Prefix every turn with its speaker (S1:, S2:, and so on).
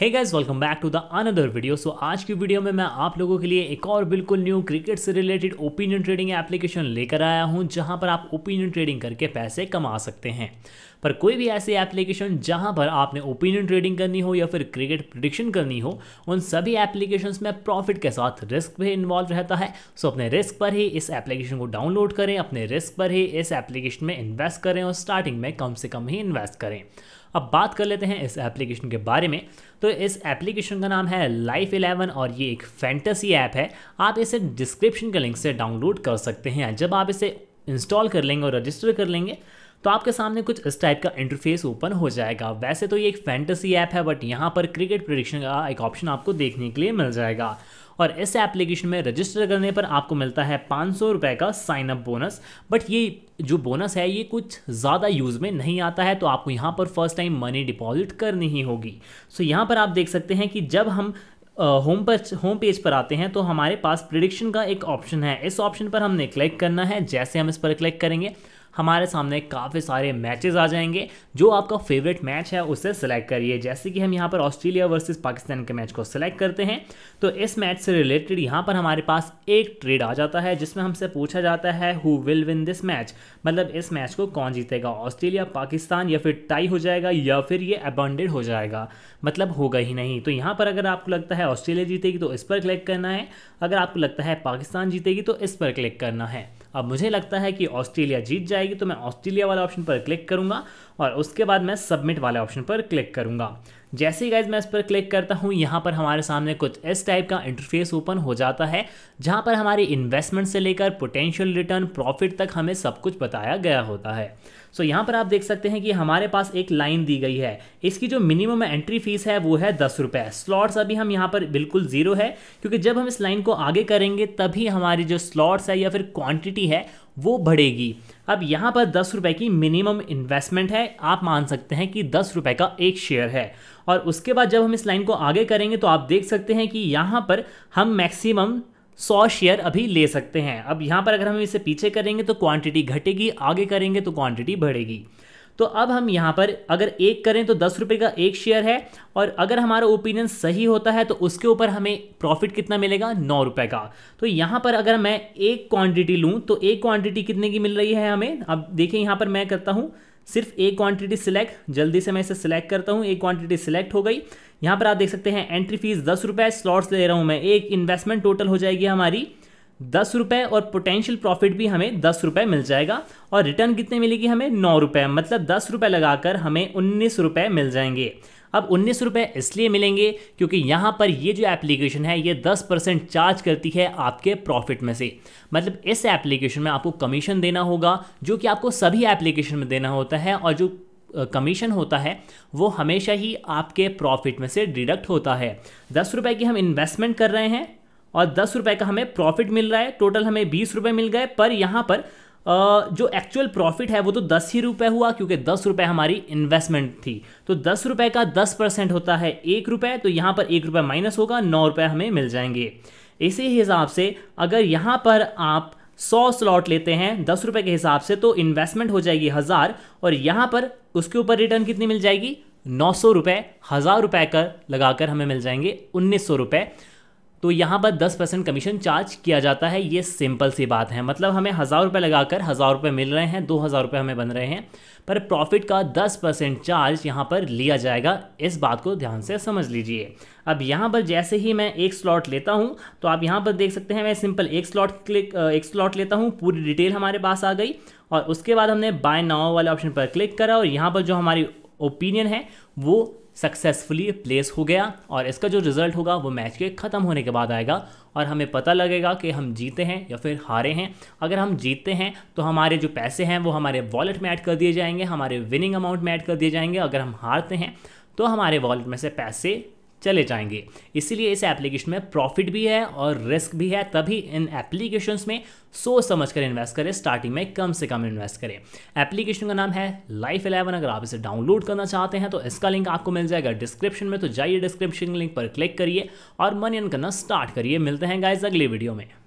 S1: hey guys welcome back to the another video so आज की video में मैं आप लोगों के लिए एक और बिल्कुल न्यू क्रिकेट से रिलेटेड ओपिनियन ट्रेडिंग एप्लीकेशन लेकर आया हूं जहां पर आप ओपिनियन ट्रेडिंग करके पैसे कमा सकते हैं पर कोई भी ऐसी एप्लीकेशन जहां पर आपने ओपिनियन ट्रेडिंग करनी हो या फिर क्रिकेट प्रडिक्शन करनी हो उन सभी एप्लीकेशन में प्रॉफिट के साथ रिस्क भी इन्वॉल्व रहता है सो अपने रिस्क पर ही इस एप्लीकेशन को डाउनलोड करें अपने रिस्क पर ही इस एप्लीकेशन में इन्वेस्ट करें और स्टार्टिंग में कम से कम ही इन्वेस्ट करें अब बात कर लेते हैं इस एप्लीकेशन के बारे में तो तो इस एप्लीकेशन का नाम है लाइफ इलेवन और ये एक फैंटेसी ऐप है आप इसे डिस्क्रिप्शन के लिंक से डाउनलोड कर सकते हैं जब आप इसे इंस्टॉल कर लेंगे और रजिस्टर कर लेंगे तो आपके सामने कुछ इस टाइप का इंटरफेस ओपन हो जाएगा वैसे तो ये एक फैंटेसी ऐप है बट यहाँ पर क्रिकेट प्रोडिक्शन का एक ऑप्शन आपको देखने के लिए मिल जाएगा और इस एप्लीकेशन में रजिस्टर करने पर आपको मिलता है पाँच सौ रुपये का साइन अप बोनस बट ये जो बोनस है ये कुछ ज़्यादा यूज़ में नहीं आता है तो आपको यहाँ पर फर्स्ट टाइम मनी डिपॉजिट करनी ही होगी सो यहाँ पर आप देख सकते हैं कि जब हम होम पर होम पेज पर आते हैं तो हमारे पास प्रिडिक्शन का एक ऑप्शन है इस ऑप्शन पर हमने क्लिक करना है जैसे हम इस पर क्लिक करेंगे हमारे सामने काफ़ी सारे मैचेस आ जाएंगे जो आपका फेवरेट मैच है उसे सिलेक्ट करिए जैसे कि हम यहाँ पर ऑस्ट्रेलिया वर्सेस पाकिस्तान के मैच को सिलेक्ट करते हैं तो इस मैच से रिलेटेड यहाँ पर हमारे पास एक ट्रेड आ जाता है जिसमें हमसे पूछा जाता है who will win this match मतलब इस मैच को कौन जीतेगा ऑस्ट्रेलिया पाकिस्तान या फिर टाई हो जाएगा या फिर ये अबॉन्डेड हो जाएगा मतलब होगा ही नहीं तो यहाँ पर अगर आपको लगता है ऑस्ट्रेलिया जीतेगी तो इस पर क्लिक करना है अगर आपको लगता है पाकिस्तान जीतेगी तो इस पर क्लिक करना है अब मुझे लगता है कि ऑस्ट्रेलिया जीत जाएगी तो मैं ऑस्ट्रेलिया वाला ऑप्शन पर क्लिक करूंगा और उसके बाद मैं सबमिट वाले ऑप्शन पर क्लिक करूँगा जैसे ही गाइज मैं इस पर क्लिक करता हूँ यहाँ पर हमारे सामने कुछ इस टाइप का इंटरफेस ओपन हो जाता है जहाँ पर हमारी इन्वेस्टमेंट से लेकर पोटेंशियल रिटर्न प्रॉफिट तक हमें सब कुछ बताया गया होता है सो so, यहाँ पर आप देख सकते हैं कि हमारे पास एक लाइन दी गई है इसकी जो मिनिमम एंट्री फीस है वो है दस रुपये स्लॉट्स अभी हम यहाँ पर बिल्कुल ज़ीरो है क्योंकि जब हम इस लाइन को आगे करेंगे तभी हमारी जो स्लॉट्स है या फिर क्वांटिटी है वो बढ़ेगी अब यहाँ पर दस रुपये की मिनिमम इन्वेस्टमेंट है आप मान सकते हैं कि दस रुपये का एक शेयर है और उसके बाद जब हम इस लाइन को आगे करेंगे तो आप देख सकते हैं कि यहाँ पर हम मैक्सिमम सौ शेयर अभी ले सकते हैं अब यहाँ पर अगर हम इसे पीछे करेंगे तो क्वांटिटी घटेगी आगे करेंगे तो क्वांटिटी बढ़ेगी तो अब हम यहाँ पर अगर एक करें तो दस रुपये का एक शेयर है और अगर हमारा ओपिनियन सही होता है तो उसके ऊपर हमें प्रॉफिट कितना मिलेगा नौ रुपये का तो यहाँ पर अगर मैं एक क्वांटिटी लूँ तो एक क्वांटिटी कितने की मिल रही है हमें अब देखिए यहाँ पर मैं करता हूँ सिर्फ एक क्वांटिटी सिलेक्ट जल्दी से मैं इसे सिलेक्ट करता हूँ एक क्वांटिटी सिलेक्ट हो गई यहाँ पर आप देख सकते हैं एंट्री फीस दस रुपये स्लॉट्स ले रहा हूँ मैं एक इन्वेस्टमेंट टोटल हो जाएगी हमारी दस रुपये और पोटेंशियल प्रॉफिट भी हमें दस रुपये मिल जाएगा और रिटर्न कितने मिलेगी हमें नौ रुपये मतलब दस रुपये लगाकर हमें उन्नीस रुपये मिल जाएंगे अब उन्नीस रुपये इसलिए मिलेंगे क्योंकि यहाँ पर ये जो एप्लीकेशन है ये दस परसेंट चार्ज करती है आपके प्रॉफिट में से मतलब इस एप्लीकेशन में आपको कमीशन देना होगा जो कि आपको सभी एप्लीकेशन में देना होता है और जो कमीशन होता है वो हमेशा ही आपके प्रॉफिट में से डिडक्ट होता है दस रुपये की हम इन्वेस्टमेंट कर रहे हैं और दस रुपये का हमें प्रॉफिट मिल रहा है टोटल हमें बीस रुपये मिल गए पर यहाँ पर जो एक्चुअल प्रॉफिट है वो तो दस ही रुपये हुआ क्योंकि दस रुपये हमारी इन्वेस्टमेंट थी तो दस रुपये का दस परसेंट होता है एक रुपये तो यहाँ पर एक रुपये माइनस होगा नौ रुपये हमें मिल जाएंगे इसी हिसाब से अगर यहाँ पर आप सौ स्लॉट लेते हैं दस रुपये के हिसाब से तो इन्वेस्टमेंट हो जाएगी हज़ार और यहाँ पर उसके ऊपर रिटर्न कितनी मिल जाएगी नौ सौ रुपये हज़ार रुपये कर लगाकर हमें मिल जाएंगे उन्नीस सौ रुपये तो यहाँ पर 10 परसेंट कमीशन चार्ज किया जाता है ये सिंपल सी बात है मतलब हमें हज़ार रुपये लगाकर हज़ार रुपये मिल रहे हैं दो हज़ार रुपये हमें बन रहे हैं पर प्रॉफिट का 10 परसेंट चार्ज यहाँ पर लिया जाएगा इस बात को ध्यान से समझ लीजिए अब यहाँ पर जैसे ही मैं एक स्लॉट लेता हूँ तो आप यहाँ पर देख सकते हैं मैं सिंपल एक स्लॉट क्लिक एक स्लॉट लेता हूँ पूरी डिटेल हमारे पास आ गई और उसके बाद हमने बाय नाव वाले ऑप्शन पर क्लिक करा और यहाँ पर जो हमारी ओपिनियन है वो सक्सेसफुली प्लेस हो गया और इसका जो रिज़ल्ट होगा वो मैच के ख़त्म होने के बाद आएगा और हमें पता लगेगा कि हम जीते हैं या फिर हारे हैं अगर हम जीतते हैं तो हमारे जो पैसे हैं वो हमारे वॉलेट में ऐड कर दिए जाएंगे हमारे विनिंग अमाउंट में ऐड कर दिए जाएंगे अगर हम हारते हैं तो हमारे वॉलेट में से पैसे चले जाएंगे इसीलिए इस एप्लीकेशन में प्रॉफिट भी है और रिस्क भी है तभी इन एप्लीकेशंस में सोच समझ कर इन्वेस्ट करें स्टार्टिंग में कम से कम इन्वेस्ट करें एप्लीकेशन का नाम है लाइफ एलेवन अगर आप इसे डाउनलोड करना चाहते हैं तो इसका लिंक आपको मिल जाएगा डिस्क्रिप्शन में तो जाइए डिस्क्रिप्शन लिंक पर क्लिक करिए और मनी अर्न करना स्टार्ट करिए मिलते हैं गाइज अगले वीडियो में